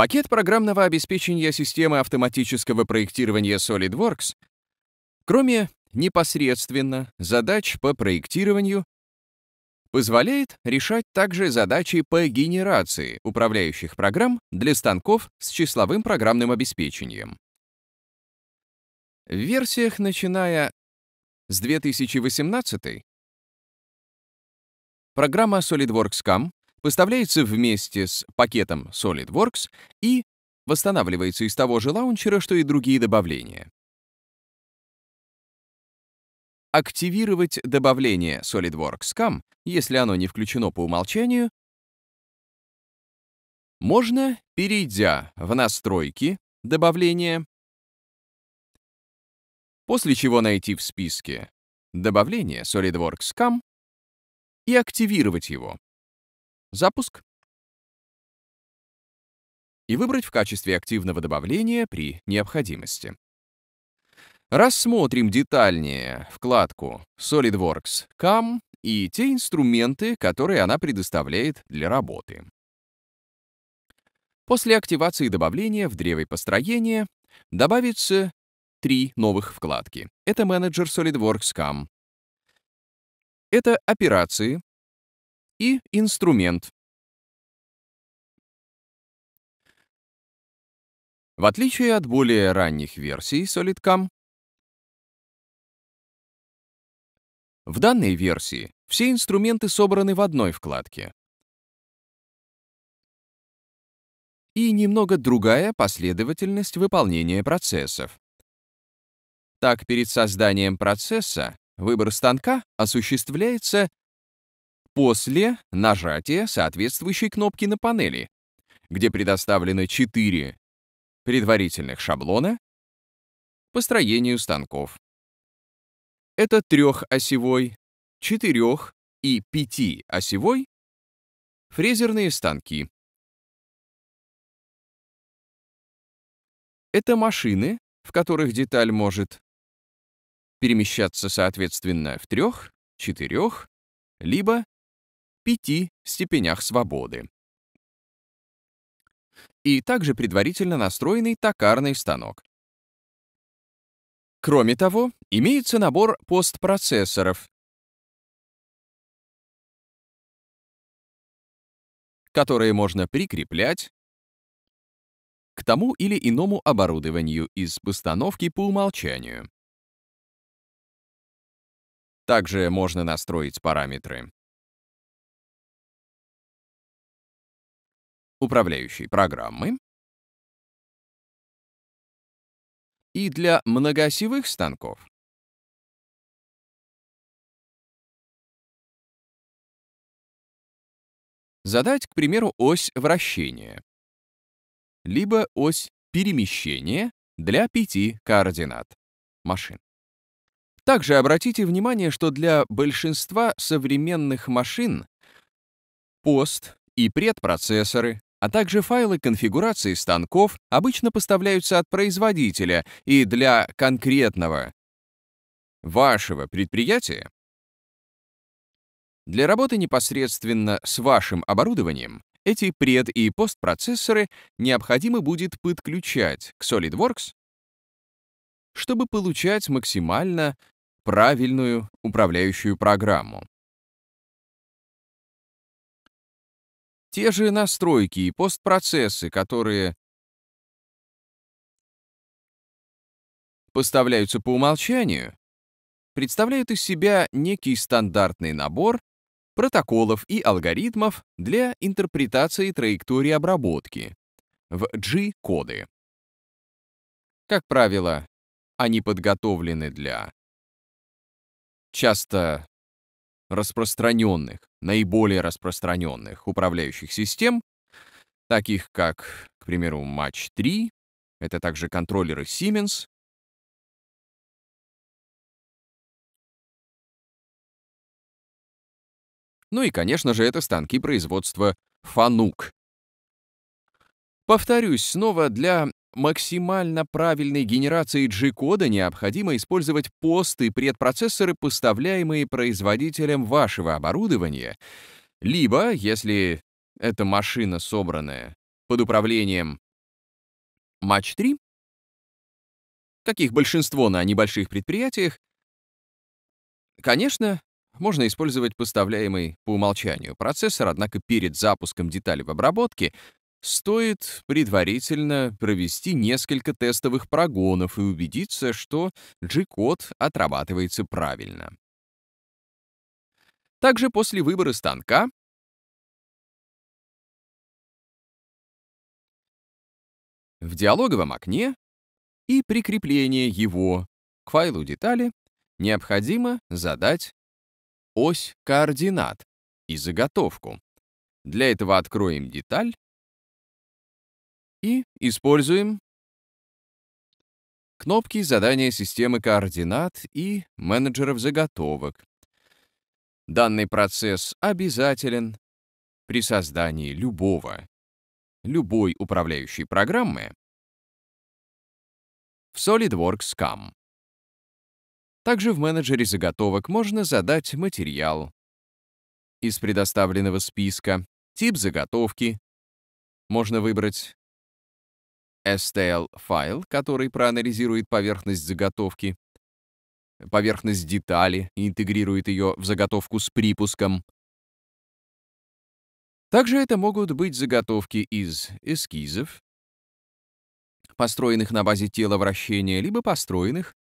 Пакет программного обеспечения системы автоматического проектирования SolidWorks, кроме непосредственно задач по проектированию, позволяет решать также задачи по генерации управляющих программ для станков с числовым программным обеспечением. В версиях, начиная с 2018 программа SolidWorks CAM поставляется вместе с пакетом SolidWorks и восстанавливается из того же лаунчера, что и другие добавления. Активировать добавление SolidWorks CAM, если оно не включено по умолчанию, можно, перейдя в «Настройки», добавления, после чего найти в списке «Добавление SolidWorks CAM» и активировать его. «Запуск» и выбрать в качестве активного добавления при необходимости. Рассмотрим детальнее вкладку SolidWorks CAM и те инструменты, которые она предоставляет для работы. После активации добавления в древо построения добавится три новых вкладки. Это менеджер SolidWorks CAM. Это операции, и инструмент. В отличие от более ранних версий SolidCam, в данной версии все инструменты собраны в одной вкладке. И немного другая последовательность выполнения процессов. Так, перед созданием процесса выбор станка осуществляется после нажатия соответствующей кнопки на панели, где предоставлены 4 предварительных шаблона по строению станков. Это трехосевой, четырех- и пятиосевой фрезерные станки. Это машины, в которых деталь может перемещаться, соответственно, в трех, четырех, либо пяти степенях свободы. И также предварительно настроенный токарный станок. Кроме того, имеется набор постпроцессоров, которые можно прикреплять к тому или иному оборудованию из постановки по умолчанию. Также можно настроить параметры управляющей программы и для многоосевых станков. Задать, к примеру, ось вращения, либо ось перемещения для пяти координат машин. Также обратите внимание, что для большинства современных машин пост и предпроцессоры а также файлы конфигурации станков обычно поставляются от производителя и для конкретного вашего предприятия. Для работы непосредственно с вашим оборудованием эти пред- и постпроцессоры необходимо будет подключать к SolidWorks, чтобы получать максимально правильную управляющую программу. Те же настройки и постпроцессы, которые поставляются по умолчанию, представляют из себя некий стандартный набор протоколов и алгоритмов для интерпретации траектории обработки в G-коды. Как правило, они подготовлены для часто распространенных, наиболее распространенных управляющих систем, таких как, к примеру, Match 3, это также контроллеры Siemens, Ну и, конечно же, это станки производства Fanuc. Повторюсь снова, для максимально правильной генерации G-кода необходимо использовать пост и предпроцессоры, поставляемые производителем вашего оборудования, либо, если эта машина собранная под управлением Match3, каких большинство на небольших предприятиях, конечно, можно использовать поставляемый по умолчанию процессор, однако перед запуском детали в обработке Стоит предварительно провести несколько тестовых прогонов и убедиться, что G-код отрабатывается правильно. Также после выбора станка в диалоговом окне и прикрепления его к файлу детали необходимо задать ось координат и заготовку. Для этого откроем деталь и используем кнопки задания системы координат и менеджеров заготовок. Данный процесс обязателен при создании любого, любой управляющей программы в SolidWorks CAM. Также в менеджере заготовок можно задать материал из предоставленного списка, тип заготовки, можно выбрать STL-файл, который проанализирует поверхность заготовки, поверхность детали и интегрирует ее в заготовку с припуском. Также это могут быть заготовки из эскизов, построенных на базе тела вращения, либо построенных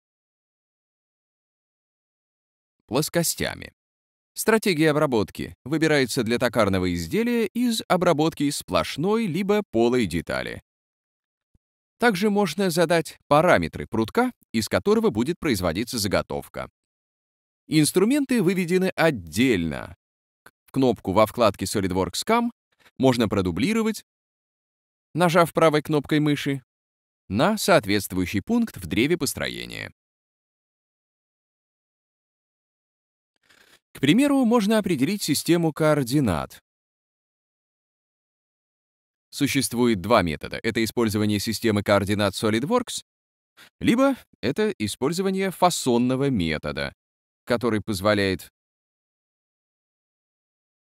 плоскостями. Стратегия обработки выбирается для токарного изделия из обработки сплошной либо полой детали. Также можно задать параметры прутка, из которого будет производиться заготовка. Инструменты выведены отдельно. Кнопку во вкладке SolidWorks CAM можно продублировать, нажав правой кнопкой мыши, на соответствующий пункт в древе построения. К примеру, можно определить систему координат, Существует два метода. Это использование системы координат SolidWorks, либо это использование фасонного метода, который позволяет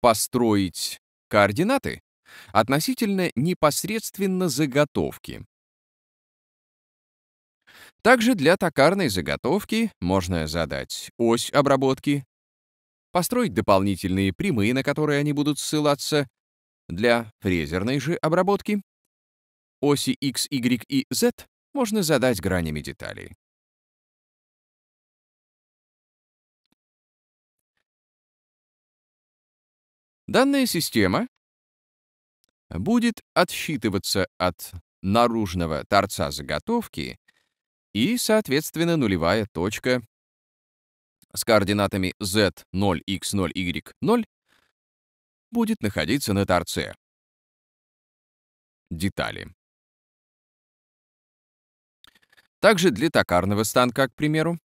построить координаты относительно непосредственно заготовки. Также для токарной заготовки можно задать ось обработки, построить дополнительные прямые, на которые они будут ссылаться, для фрезерной же обработки оси X, Y и Z можно задать гранями деталей. Данная система будет отсчитываться от наружного торца заготовки и, соответственно, нулевая точка с координатами z0, x0, y0 будет находиться на торце. Детали. Также для токарного станка, к примеру,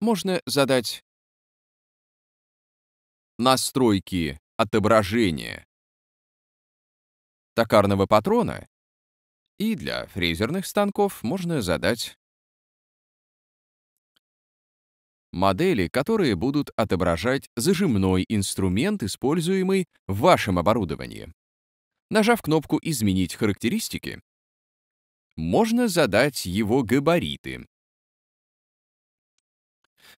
можно задать настройки отображения токарного патрона, и для фрезерных станков можно задать модели, которые будут отображать зажимной инструмент, используемый в вашем оборудовании. Нажав кнопку «Изменить характеристики», можно задать его габариты.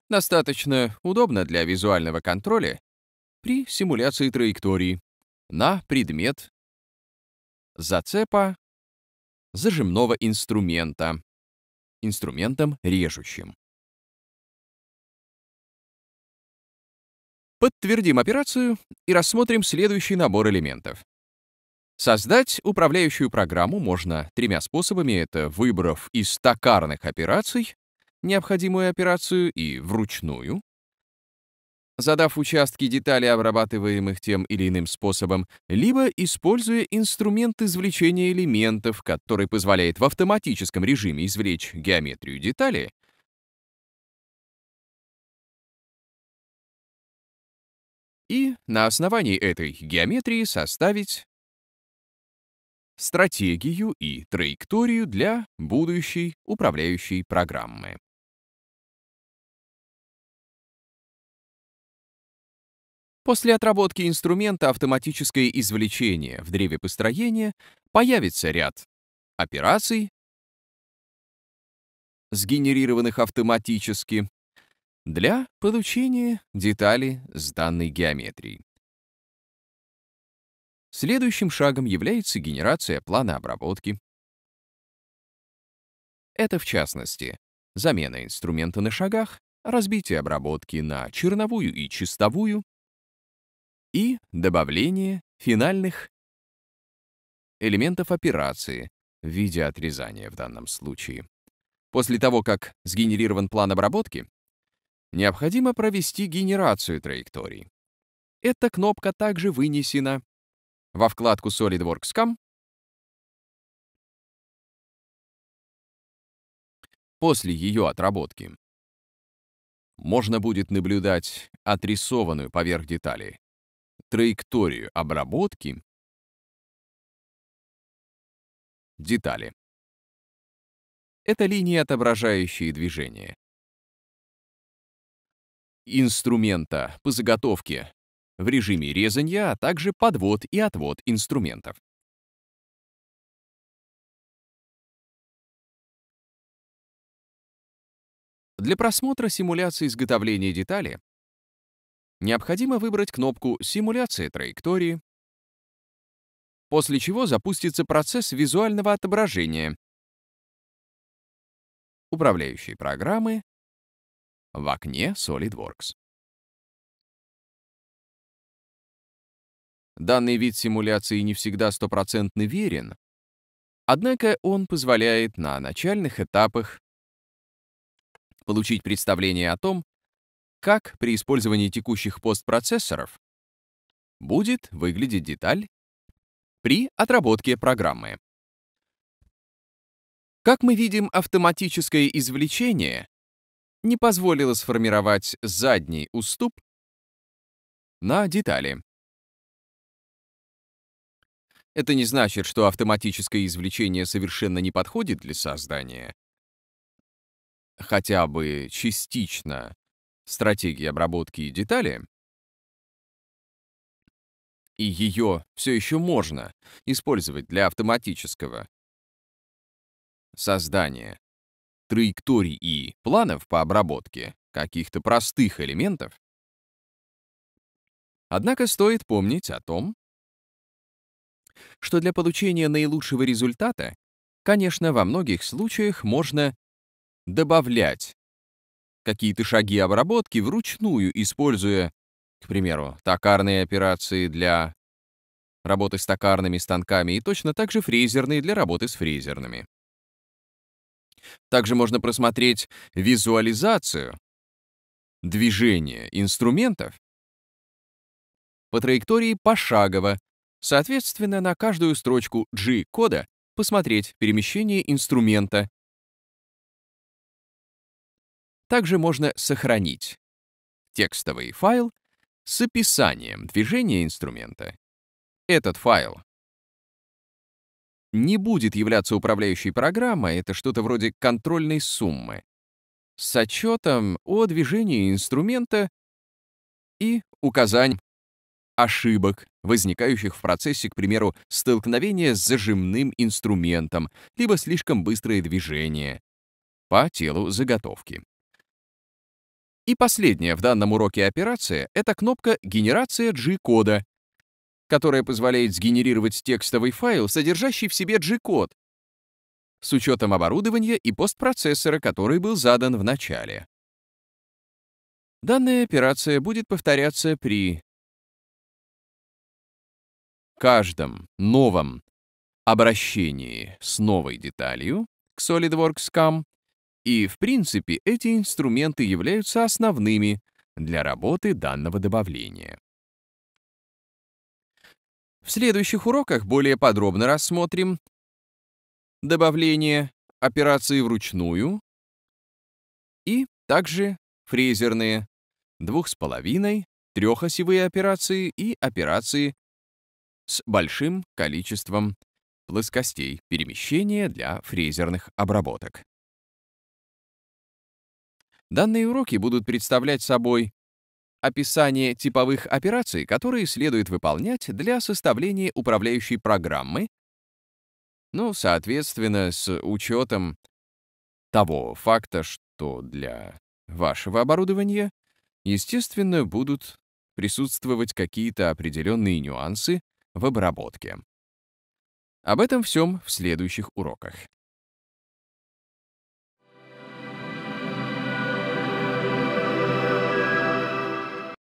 Достаточно удобно для визуального контроля при симуляции траектории на предмет зацепа зажимного инструмента инструментом режущим. Подтвердим операцию и рассмотрим следующий набор элементов. Создать управляющую программу можно тремя способами. Это выбрав из токарных операций необходимую операцию и вручную, задав участки деталей обрабатываемых тем или иным способом, либо используя инструмент извлечения элементов, который позволяет в автоматическом режиме извлечь геометрию детали и на основании этой геометрии составить стратегию и траекторию для будущей управляющей программы. После отработки инструмента автоматическое извлечение в древе построения появится ряд операций, сгенерированных автоматически, для получения деталей с данной геометрией. Следующим шагом является генерация плана обработки. Это, в частности, замена инструмента на шагах, разбитие обработки на черновую и чистовую и добавление финальных элементов операции в виде отрезания в данном случае. После того, как сгенерирован план обработки, необходимо провести генерацию траекторий. Эта кнопка также вынесена во вкладку SolidWorks CAM. После ее отработки можно будет наблюдать отрисованную поверх детали траекторию обработки детали. Это линии, отображающие движение инструмента по заготовке в режиме резания, а также подвод и отвод инструментов. Для просмотра симуляции изготовления детали необходимо выбрать кнопку «Симуляция траектории», после чего запустится процесс визуального отображения управляющей программы в окне SolidWorks. Данный вид симуляции не всегда стопроцентно верен, однако он позволяет на начальных этапах получить представление о том, как при использовании текущих постпроцессоров будет выглядеть деталь при отработке программы. Как мы видим, автоматическое извлечение не позволило сформировать задний уступ на детали. Это не значит, что автоматическое извлечение совершенно не подходит для создания хотя бы частично стратегии обработки и детали, и ее все еще можно использовать для автоматического создания траекторий и планов по обработке каких-то простых элементов, однако стоит помнить о том, что для получения наилучшего результата, конечно, во многих случаях можно добавлять какие-то шаги обработки вручную, используя, к примеру, токарные операции для работы с токарными станками и точно так же фрезерные для работы с фрезерными. Также можно просмотреть визуализацию движения инструментов по траектории пошагово, соответственно, на каждую строчку G-кода посмотреть перемещение инструмента. Также можно сохранить текстовый файл с описанием движения инструмента. Этот файл не будет являться управляющей программой, это что-то вроде контрольной суммы, с отчетом о движении инструмента и указанием ошибок, возникающих в процессе, к примеру, столкновения с зажимным инструментом, либо слишком быстрое движение по телу заготовки. И последняя в данном уроке операция — это кнопка «Генерация G-кода», которая позволяет сгенерировать текстовый файл, содержащий в себе G-код, с учетом оборудования и постпроцессора, который был задан в начале. Данная операция будет повторяться при каждом новом обращении с новой деталью к SolidWorks и, в принципе, эти инструменты являются основными для работы данного добавления. В следующих уроках более подробно рассмотрим добавление операции вручную и также фрезерные двух с половиной, трехосевые операции и операции с большим количеством плоскостей перемещения для фрезерных обработок. Данные уроки будут представлять собой описание типовых операций, которые следует выполнять для составления управляющей программы, ну, соответственно, с учетом того факта, что для вашего оборудования, естественно, будут присутствовать какие-то определенные нюансы в обработке. Об этом всем в следующих уроках.